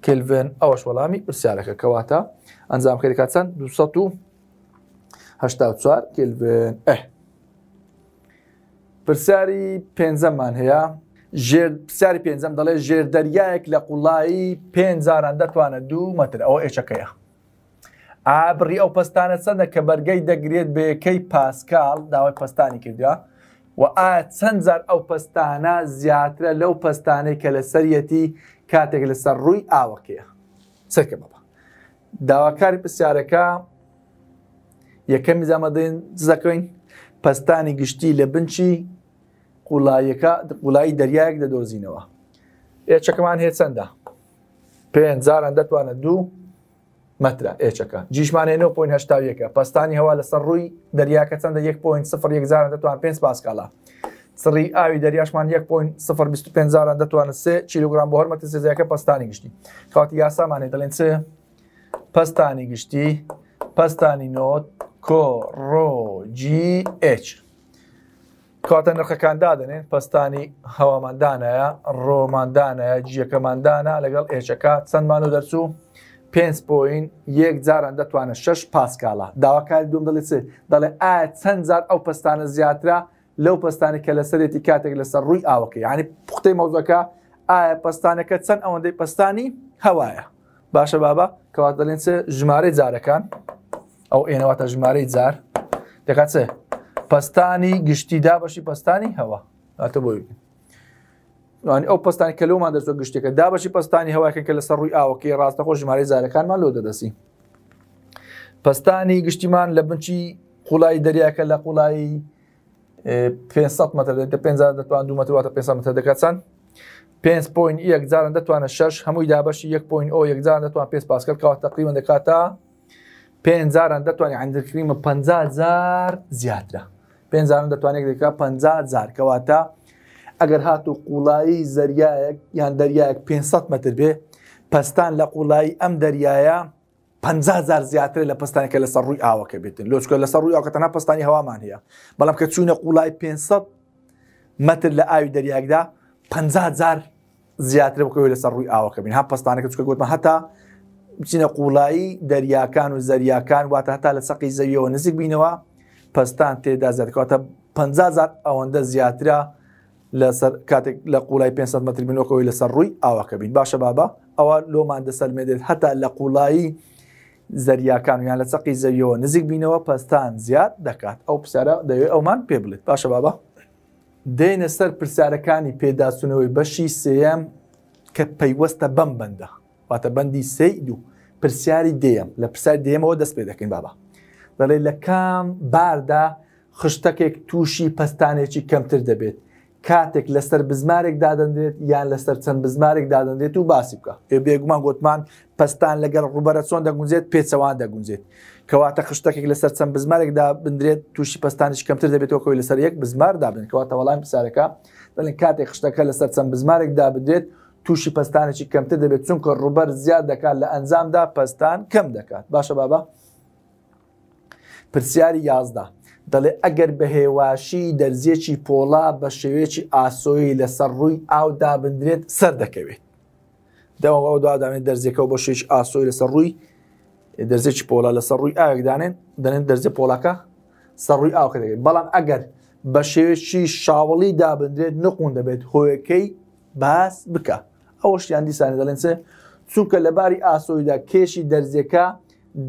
کلڤێن ئەوەش وەڵامی پرسیارەکە کەواتە ئەنجام خێریکات چەند 1940 کلڤێن ئەه پرسیاری پێنجەممان هەیە پرسیاری پێنجەم دەڵێ ژێردەریایەک لە قوڵایی پێ زاران دەتوانە دوو مەتر ئەوە ئێچەکەیە ئابری ئەو پستانە چەندە کە بەرگەی دەگرێت بەیەکەی پاسکال داوای پستانی کردووە و ئایا چەند جار ئەو پستانە زیاترە لەو پستانەی کە لە سەرەتی کاتێک لەسەر ڕووی ئاوەکەیە سەرکە بەبە داواکاری پرسیارەکە یەکەمی زەمەدەین زەکەین پستانی گشتی لە بنچی قوڵایەکە قوڵایی دەریایەک دەدۆزینەوە ئێچەکەمان هێ چەندە پێنج زاران دەتوانە دوو مەترا ئێچەکە جیشمانێ 9.هەکە پستانی هەوا لەسەر ڕووی دەریاکە چەندە 1.0 دەتوان 5 پاسکالا سڕی ئاوی دەریاشمان 1.25 دەتوانە 3 چیلوگرام بۆ هەرمەتی سێزیەکە پستانی گشتی کاتی یاسامانێ دەڵێن سێ پستانی گشتی پستانی نۆت کۆڕۆجیH کاتە نرخەکان دادنێن پستانی هەواماندانەیە ڕۆماندانەیە جیەکەماندانە لەگەڵ ئێچەکە چەندمان و دەرچوو پێنج پوین یەک جاران دەتوانێت شش پاسکالا داواکاری دوم دەڵێت چێت دەڵێ ئایا چەند جار ئەو پستانە زیاترا لەو پستانی کە لەسەرێتی کاتێک لەسەر ڕووی ئاوەکە ینی پوختەی مەوزەکە ئایا پستانەکە چەند ئەوەندەی پستانی هەوایە باشە بابا کەوات دەڵێن چێ ژمارەی جارەکان ئەو ئێنەواتە ژمارەی جار دەکات چێ پستانی گشتی دابەشی پستانی هەوا هاتە بۆ بین ئەو پستانی کەلومان دەزۆ گشتێکە دابشی پستانی هەواکن کە لەسەر ڕووی ئاوەکەی ڕاستە خۆ ژمارە زارەکانمان لۆ دەدەسی پستانی گشتیمان لە بنچی قوڵایی دەریاکە لە قوڵایی 500 متر دە 5 دەتوان دو مترواتە 500 متر دەکەچەند 5.1 زارن دەتوانە 6 هەمووی دابشی 1.0 زار دەتوان پێ پاسکەل کاوە تقریبن دەکاتە 5 زاران دەتوانێت عندکریمە 500 زار زیاترە 5 زارن دەتوانێت دەکە 500 زار کەواتە ئەگەر هات و قوڵایی زریایەک یان دەریایەک 500 متر بێ پستان لە قوڵایی ئەم دەریایە 500زار زیاتر لە پستانێکە لە سەر ڕووی ئاوەکە بێتن لۆچکە لە سەر ڕووی ئاوکەتەنا پستانی هەوامان هەیە بەڵام کە چوونە قوڵای 500 متر لە ئاوی دەریاکدا 500زار زیاتر بکەوێت لە سەر ڕووی ئاوەکە بین ها پستانەکە چکە گوتمە هەتا بچینە قوڵایی دەریاکان و زەریاکان واتە هەتا لە سەقی زەویەوە نزیک بینەوە پستان تێدا زیاتکەواتە 500 ئەوەندە زیاترە لەسەر کاتێک لە قوڵای 500 مترمینۆکەوەی لەسەر ڕووی ئاواکە بین باشە بابا ئەوە لۆمان دەسەلمێدێت هەتا لە قوڵایی زریاکان یان لە چقی زەویەوە نزیک بینەوە پستان زیاد دەکات ئەو پرسیارە دەوێت ئەومان پێ بڵێت باشە بابا دێنە سەر پرسیارەکانی پێداسوونەوەی بەشی سم کە پەیوەستە بەم بەندە واتە بەندی سی دوو پرسیاری دێم لە پرسیار دێمەوە دەست پێ دەکەین بابا دەڵێ لە کام باردا خشتەکێک تووشی پستانێکی کەمتر دەبێت کاتێک لەسەر بزمارێک دادەندێت یان لەسەر چەند بزمارێک دادەندێت و باسی بکە بێگومان گوتمان پستان لەگەر ڕوبەرە چۆن دەگونجێت پێچەوان دەگونجێت کەواتە خشتەکێک لەسەر چەند بزمارێکدا بندرێت تووشی پستانش کەمتر دەبێتەوە کۆی لەسەر یەک بزمار دابن کەواتە وەڵام پسارەکە دەڵێن کاتێک خشتەکە لەسەر چەند بزمارێک دابدرێت تووشی پستانێکی کەمتر دەبێت چونکە ڕوبەر زیاد دەکات لە ئەنجامدا پستان کەم دەکات باشە بابا پرسیاری یازدا دەڵێ ئەگەر بە هێواشی دەرزیەکی پۆڵا بە شێوێکی ئاسۆیی لەسەر ڕووی ئاو دابدرێت سەر دەکەوێت داواەوە دادانێت دەرزیەکە بە شێش ئاسۆی لەسەر ڕووی دەرزێکی پۆلا لەسەر ڕووی ئاگدانێن دەنێن دەرزی پۆلاکە سەرڕووی ئاوکە دەکەێت بەڵام ئەگەر بە شێوێکی شاوڵی دابدرێت نقون دەبێت هۆیەکەی باس بکە ئەوە شیان دیسانێ دەڵێنسە چونکە لەباری ئاسۆیدا کێشی دەرزیەکە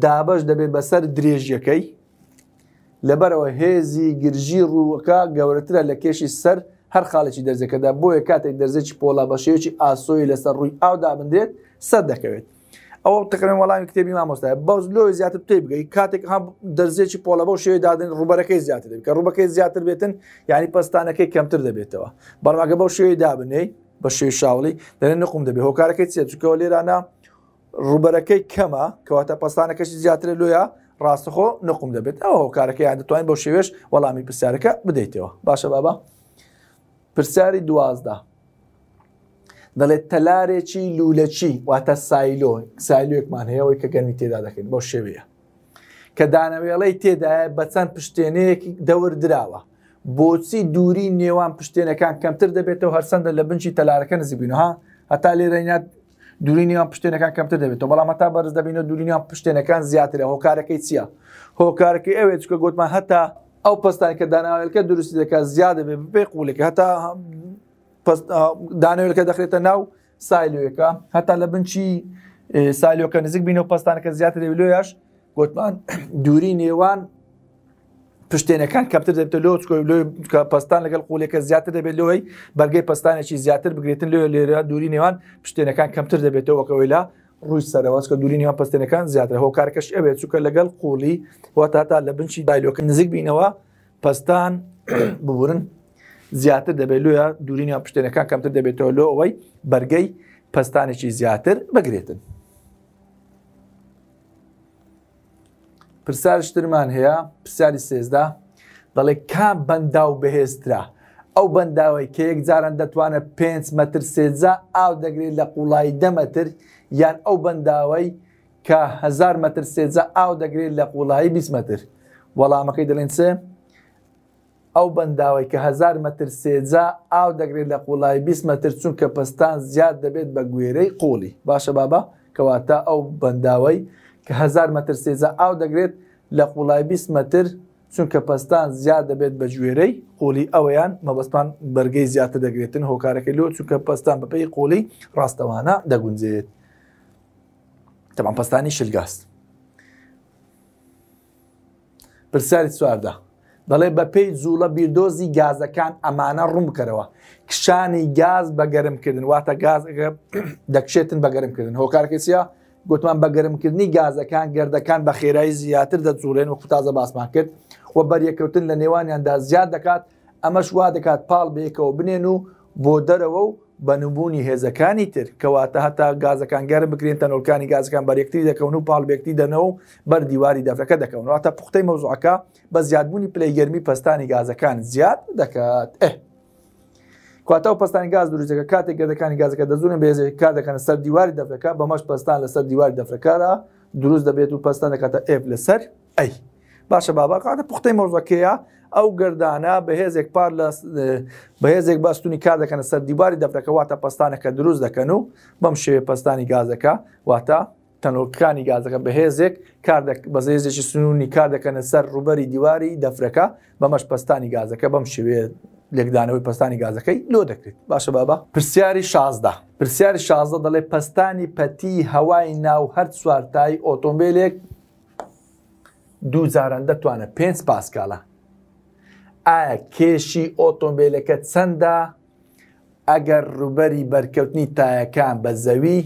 دابش دەبێت بەسەر درێژیەکەی لەبەرەوە هێزی گرژی ڕووەکە گەورەترە لە کێشی سەر هەر خاڵێکی دەرزەکەدا بۆیە کاتێک دەرزێکی پۆلا بەشەیەکی ئاسۆی لەسەر ڕووی ئاودا بندێت سەر دەکەوێت ئەو تقرن وەڵامی کتێبی مامۆستای بەوز لۆ زیاتر پێی بگەی کاتێک هەم دەرزێکی پۆلە بەو شێوەی دادن ڕوبەرەکەی زیاتر کە ڕوبەکەی زیاتر بێتن یعنی پستانەکەی کەمتر دەبێتەوە بەرماگە بەو شێوەی دابنەی بە شێوی شاوڵی دەێن نقم دەبێ هۆکارەکەی چێتکەەوە لێرانە ڕوبەرەکەی کەمە کەواتە پستانەکەشی زیاتر لۆیە ڕاستەخۆ نقم دەبێت ئەو کارەکەیان دەتوانین بۆ شێوێش وەڵامی پرسیارەکە بدەیتەوە باشە بابا پرسیاری دوازدا دەڵێت تەلارێکی لولەچی واتە سایلۆ سایلوێکمان هەیەەوەی کە گەرمی تێدا دەکەین بۆ شێوەیە کە دانەوێڵی تێدایە بە چەند پشتێنەیەکی دەور درراوە بۆچی دووری نێوان پشتێنەکان کەمتر دەبێتەوە هەرسەندە لە بنچی تەلارەکە نزیبینەوە هەتا لێرەینات دورینیان پشتێنەکان کەمتە دەبێتەوە بەڵام تا بەرز دەبینە دورینیان پشتێنەکان زیاترە هۆکارەکەی چییە هۆکارەکەی ئەوێت چکە گوتمان هەتا ئەو پستانی کە داناوێلکە درستی دەکات زیاد دەبێت بێ قولێکە هەتا دانوێلکە دەخرێتە ناو سایلوەکە هەتا لە بنچی سایلۆکە نزیک بینەوە پستانەکە زیاتر دەبلویش گوتمان دووری نێوان پشتێنەکان کەپتر دەبێت لۆ پستان لەگەڵ قولێکە زیاتر دەبێت لەوەی بەرگەی پستانێکی زیاتر بگرێتن لێ لێرە دووری نێوان پشتێنەکان کەمتر دەبێتەوەکەوەی لا ڕووی سەرەوەستکە دووری نێوان پستێنەکان زیاتر هۆکارکەش ئەوێت چووکە لەگەڵ قوڵی واتاتا لە بنچی دایلۆکە نزیک بینەوە پستان ببورن زیاتر دەبێت لوە دووری نێوان پشتێنەکان کەمتر دەبێتەوە لۆ ئەوەی بەرگەی پستانێکی زیاتر بگرێتن. پرسیارشترمان هەیە پرسیاری سێزدا دەڵێ کا بەندا و بەهێزرا ئەو بەنداوی کە یەک جاران دەتوانێت پێ مەتر سێجا ئاو دەگرێت لە قوڵای دەمەتر یان ئەو بەنداوەی کەهزار مەتر سێجا ئاو دەگرێت لە قوڵایی بیسمەتر وەڵامەکەی دەڵێن سێ ئەو بەنداوی کەهزار مەتر سێجا ئاو دەگرێت لە قوڵای بیسمەتر چونکە پستان زیاد دەبێت بە گوێرەی قوڵی باشە بابا کەواتە ئەو بەنداوەی کە هزار مەتر سێزە ئاو دەگرێت لە قوڵای 20 مەتر چونکە پستان زیاد دەبێت بە گوێرەی قۆلی ئەویان مەبەستمان بەرگەی زیاتر دەگرێتن هۆکارەکەی لۆ چونکە پستان بەپی قۆلی ڕاستەوانە دەگونجێت تەمان پستانی شلگاست پرسیاری سواردا دەڵێ بەپی جوڵە بیردۆزی گازەکان ئەمانە ڕوم بکەرەوە کشانی گاز بە گەرمکردن واتە گاز دەکشێتن بە گەرمکردن هۆکارکەسیە گوتمان بە گەرمکردنی گازەکان گردەکان بە خێرایی زیاتر دەجوولێن و قوتازە باسمان کرد و بەریەکەوتن لە نێوانیاندا زیاد دەکات ئەمەش وا دەکات پاڵ بێکەوە بنێن و بۆ دەرەوە و بەنبوونی هێزەکانی تر کەواتە هەتا گازەکان گەرم بکرێن تەنۆلکانی گازەکان بەرەکتی دەکەون و پاڵبێکتی دەنەوە بەر دیواری دەفرەکە دەکەون واتە پوختەی مەوزوعەکە بە زیادبوونی پلەیگەرمی پستانی گازەکان زیاد دەکات ئە کاتە و پستانی گاز دروستەکە کاتێک گەدەکانی گازەکە دەزورن بێزێک کار دەکەن سەر دیواری دەفرەکە بەمەش پستان لەسەر دیواری دەفرەکەدا دروست دەبێت و پستان دەکاتە ئف لەسەر ئەی باشە باباقاتە پوختەی مۆزەکەیە ئەو گردانە بەهێزێک پار لە بەهێزێک باستونی کار دەکەن سەر دیواری دەفرەکە واتە پستانەکە دروست دەکەن و بەم شێوێ پستانی گازەکە واتە تەنۆکانی گازەکە بەهێزێک بەزێزێکی سنووری کار دەکەنە سەر ڕوبەری دیواری دەفرەکە بەمەش پستانی گازەکە بەم شوێت لێکدانەوەی پستانی گازەکەی لۆ دەکرێت باشە بابا پرسیاری شازدا پرسیاری شازدە دەڵێ پستانی پەتی هەوای ناو هەر سوارتایی ئۆتۆمبیلێک دوو جاران دەتوانە پێنج پاسکالە ئایا کێشی ئۆتۆمبیلەکە چەندە ئەگەر ڕوبەری بەرکەوتنی تایەکان بە زەوی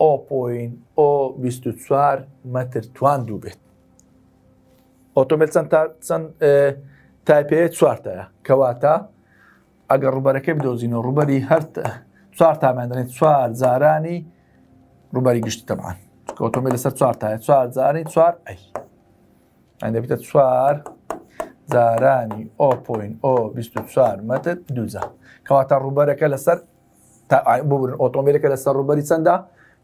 ئۆ.ئۆ24 مەتر توان دوو بێت ئۆتۆمبیل چەند تایپەیە چوارتەیە کەواتە ئەگەر ڕوبەرەکەی بدۆزینەوە ڕوبەری هەر چوار تاماندرێن چوار زارانی ڕوبەری گشتی تەمان ئۆتۆمی لەسەر چوار تایە چوار زارانی چوار ئەی ئەندەبیتە چوار زارانی ئۆ.ئۆ24 مەتر دوزە کەواتە ڕوبەرەکە لەسەر ببن ئۆتۆمبیلەکە لەسەر ڕوبەری چەندە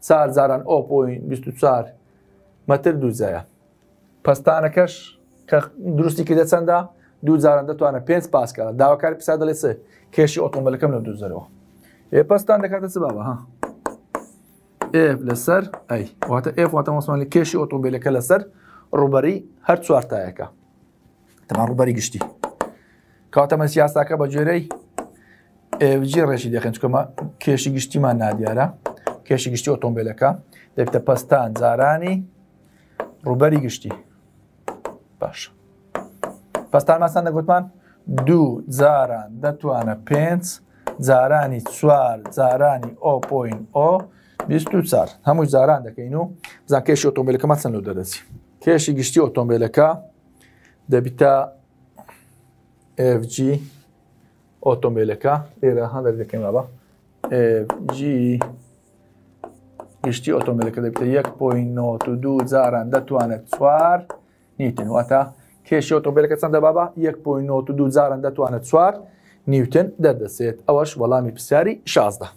چار زاران ئۆ.24 مەتر دوزەیە پستانەکەش کە دروستی کردە چەندە دوزاران دەتوانە پێنج پاسکە داواکاری پیسا دەڵێ سێ کێشی ئۆتۆمبیلەکەم لە دوزەرەوە ئێپەستان دەکاتە چ بابە ها F لەسەر ئەی واتە F واتە مۆسمانی کێشی ئۆتۆمبیلەکە لەسەر ڕوبەری هەر چوارتایەکە تەمان ڕوبەری گشتی کاتەمە سیاساکە بە جێرەی ئێجی ڕێژی دەخێن چکەمە کێشی گشتیمان نادیارە کێشی گشتی ئۆتۆمبیلەکە دەبتە پەستان جارانی ڕوبەری گشتی باش پستان ماسان دەگوتمان دوو جاران دەتوانە پێنج جارانی چوار جارانی ئۆپۆین ئۆ چار هەموو جاران دەکەین و زان کێشی ئۆتۆمبیلەکەمە چەند لە دەدەچی کێشی گشتی ئۆتۆمبیلەکە دەبیتە FG ئۆتۆمبیلەکە لێرە هەندێک دەکەین بە FG گشتی ئۆتۆمبیلەکە دەبێتە 1.92 جاران دەتوانێت چوار نیتن واتە کێشی ئۆتۆمبیلەکە چەندە بابا 1.92 جاران دەتوانێت چوار نیوتن دەردەسێت ئەوەش وەڵامی پرسیاری شازدە.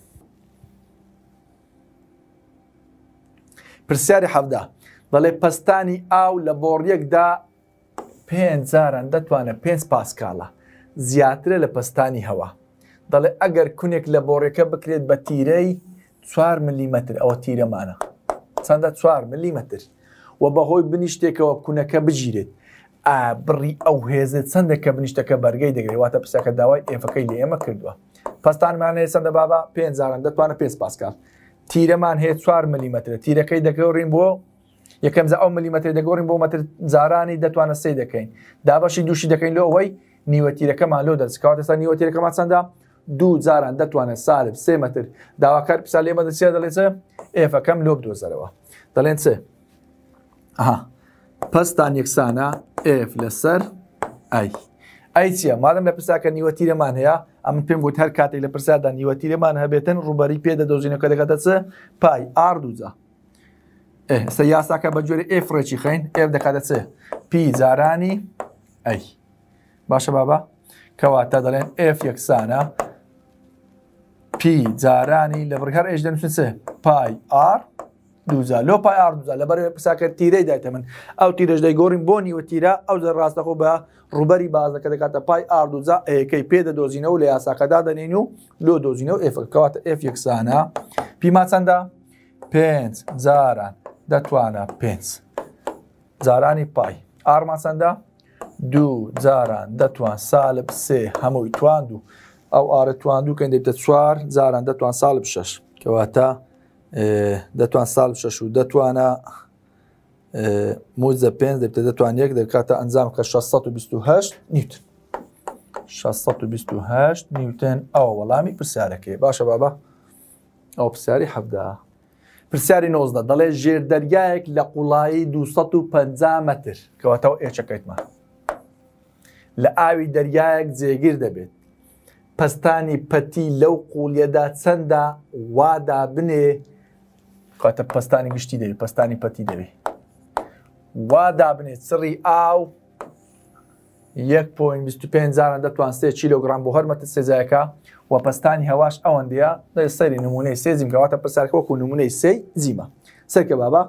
پرسیاری حەفدا دەڵێ پستانی ئاو لە بۆڕیەکدا پێنج جاران دەتوانێت پێنج پاسکالە زیاترە لە پستانی هەوا دەڵێ ئەگەر کونێک لە بۆڕێکە بکرێت بە تیرەی 4 میلیمەتر ئەوە تیرەمانە چەندە 4 میلیمەتر و بەهۆی بنیشتێکەوە کونەکە بگیرێت ئابڕی ئەو هێزت چندێکە بنیشتەکە بەرگەی دەگری واتە پسەکە داوای ئێفەکەی لە ئێمە کردووە پستانمانەیە چنددە بابا پێزاران دەتوانە پێس پاسکات تیرەمان هەیە 4 ملیمەتر تیرەکەی دەگەڕین بۆ یەکەم زە ئەو ملیمەتر دەگۆڕین بۆ مەتر زارانی دەتوانە سێ دەکەین دابەشی دووشی دەکەین لە ئەوەی نیوەتیرەکەمان لۆ دەستکەوە دەستا نیوەتیرەکەمان چەندە دوو جاران دەتوانێت سالب سێ مەتر داواکار پیسا لێمە دەچێ دەڵێ چە ئێفەکەم لۆب دۆزەرەوە دەڵێن چێ ئەها پستان یەکسانە F لەسەر ئای ئەی چییە مادەم لە پرساکە نیوەتیرەمان هەیە ئەم پێم بۆ هەر کاتێک لە پرسادا نیوەتیرەمان هەبێتن ڕوبەری پێدەدۆزینەکە دەکاتە چ پای ئار دووجە ئێستا یاساکە بە جۆری ئفرێکی خین ئێ دەکاتە چ پی جارانی ئەی باشە بابا کەواتە دەڵێن ئف یەکسانە پی جارانی لە بڕگەر ئێش دەنووسن چ پای ئار دوزە لۆپای ئاردوزە لەبەر پساکرد تیرەی دایتە من ئەو تیرەش دەیگۆڕین بۆ نیوە تیرە ئەو زە ڕاستەخۆ بە ڕوبەری بازەکە دەکاتە پای ئاردوزە ئەیەکەی پێدەدۆزینەوە لە یاساکەدا دەنین و لۆ دۆزینەوە ئفکەواتە ئف یەکسانە پیما چەندە پێنج جاران دەتوانە پێنج جارانی پای ئارمان چەندە دوو جاران دەتوان سالب سێ هەمووی تواند و ئەو ئارە تواندوو کەندێک دە چوار جاران دەتوان سالب شەش کەواتە دەتوان ساڵ شەش و دەتوانە موزە پێ دەبتە دەتوان یەک دەکاتە ئەنجام کە 628 نیوتن 628 نیوتن ئەو وەڵامی پرسیارەکەی باشە بابا ئەو پرسیاری حەبدا پرسیاری 90 دەڵێ ژێر دەریایەک لە قوڵایی 250 متر کەواتەوە ئێچەکەیتمە لە ئاوی دەریایەک جێگیر دەبێت پستانی پەتی لەو قوڵیەدا چەندە وادا بنێ کاتە پستانی گشتی دەوێت پستانی پەتی دەوێت وا دابنێت سڕی ئاو 1.25زاران دەتوان سێ چیلۆگرام بۆ هەرمەتە سێزایەکە و پستانی هەواش ئەوەندەیە لە سەری نمونەی سێزیم گەواتە پرسیارکەوەکو نمونەی سی زیمە سەرکە بابا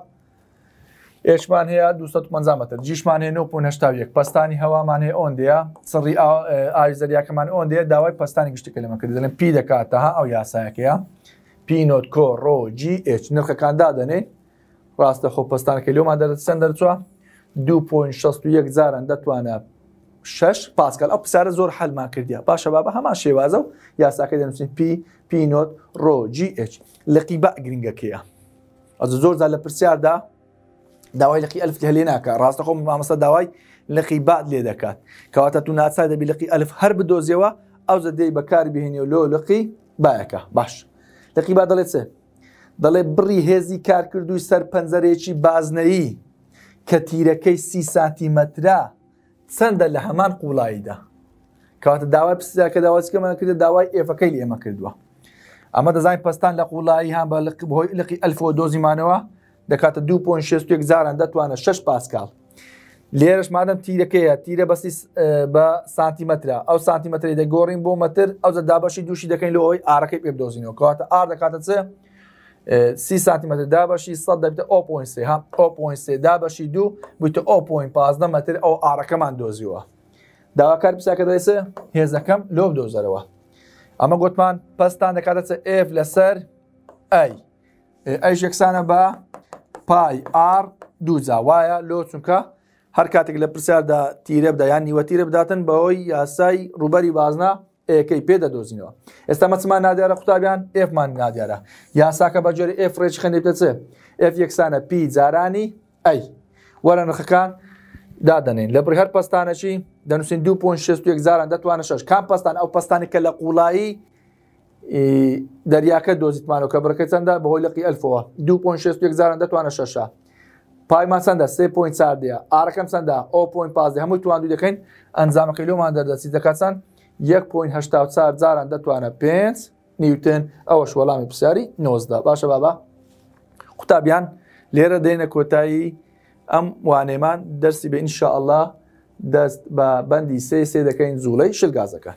ئێشمان هەیە 250 متر جیشمان هەیە 9.1 پستانی هەوامان هەیە ئۆندەیە سڕی ئاوی زریاکەمان ئۆندەیە داوای پستانی گشتەکە لەمە کرد دەڵێن پی دەکاتەها ئەو یاسایەکەیە پینۆت کۆ ڕۆجی ئچ نرخەکان دادەنێ ڕاستە خۆ پستانەکە لۆمان دەرت سند دەرچوە 2.61 زاران دەتوانە شش پاسکال ئەو پسارە زۆر حلمان کردیا باشە با بە هەمان شێوازە و یاساکە دەنووسین پی پینۆت ڕۆجیH لەقی بە گرنگەکەیە ئەز زۆردا لە پرسیاردا داوای لەقی ئەلف هەلێ ناکە ڕاستە خۆم مامەسە داوای لەقی بات لێ دەکات کەواتە تو ناچای دەبی لەقی ئەلف هەر بدۆزیەوە ئەو زەدەی بەکار بهێنی و لۆ لەقی باەکە باش دقیبا دەڵێت چێ دەڵێ بڕی هێزی کارکردووی سەر پەنجەرێکی بازنەیی کە تیرەکەی سی سانتیمەترا چەندە لە هەمان قوڵاییدا کەواتە داوای پسیاکە داوازکەمان کردە داوای ئێفەکەی ئێمە کردووە ئەمە دەزانین پستان لە قوڵایی هاان بە لەقی ئەلفۆ دۆزیمانەوە دەکاتە 2.6 زاران دەتوانە 6 پاسکال لێرش مادەم تیرەکەیە تیرە بەسی بە سانتیمەترا ئەو سانتیمەتری دەگۆڕین بۆ مەتر ئەو دابەشی دووشی دەکەین لەەوەی ئارەکەی پێ بدۆزینەوە کەواتە ئار دەکاتە چ سی سانتیمەتر دابەشی سە دەبێتە ئۆپۆینس ها ئۆپۆینسێ دابەشی دوو بوویتە ئۆپۆین پازدە مەتر ئەو ئارەکەمان دۆزیوە داواکار پساکە دەیسە هێزەکەم لۆب دۆزەرەوە ئەمە گوتمان پستان دەکاتە چ ئف لەسەر ئەی ئەی یەکسانە بە پای ئار دوو جاوایە لۆ چونکە هەر کاتێک لە پرسیاردا تیرە بدا یان نیوە تیرە بداتن بەەوەی یاسای ڕوبەری بازنا ئەکەی پێدەدۆزینەوە ئێستا مەچمان نادیارە قوتابیان ئفمان نادیارە یاساکە بەجۆری ئفرێج خندێتە چێ ئف یەکسانە پی جارانی ئەی وەرە نرخەکان دادنین لە بر هەر پستانەشی دەنووسین 2.6 زاران دەتوانە شش کام پستان ئەو پستانی کە لە قوڵایی دەریاکە دۆزیتمانەوە کە بڕەکە چەندە بەهۆی لەقی ئەلفەوە 2.6 زاران دەتوانە شەشە پایمان چەندە سێ پوین چاردەیە ئارەکەم چەندە ئۆ پوین پازی هەموو توانوی دەکەین ئەنجامەکەی لۆمان دەردەسی دەکەچەند 1.4 جاران دەتوانە 5 نیوتن ئەوەش وەڵامی پرسیاری نۆزدا باشە بابا قوتابیان لێرە دێنە کۆتایی ئەم وانێمان دەرسی بە ئینشاءله دەست بە بەندی سێ سێ دەکەین زوڵەی شلگازەکە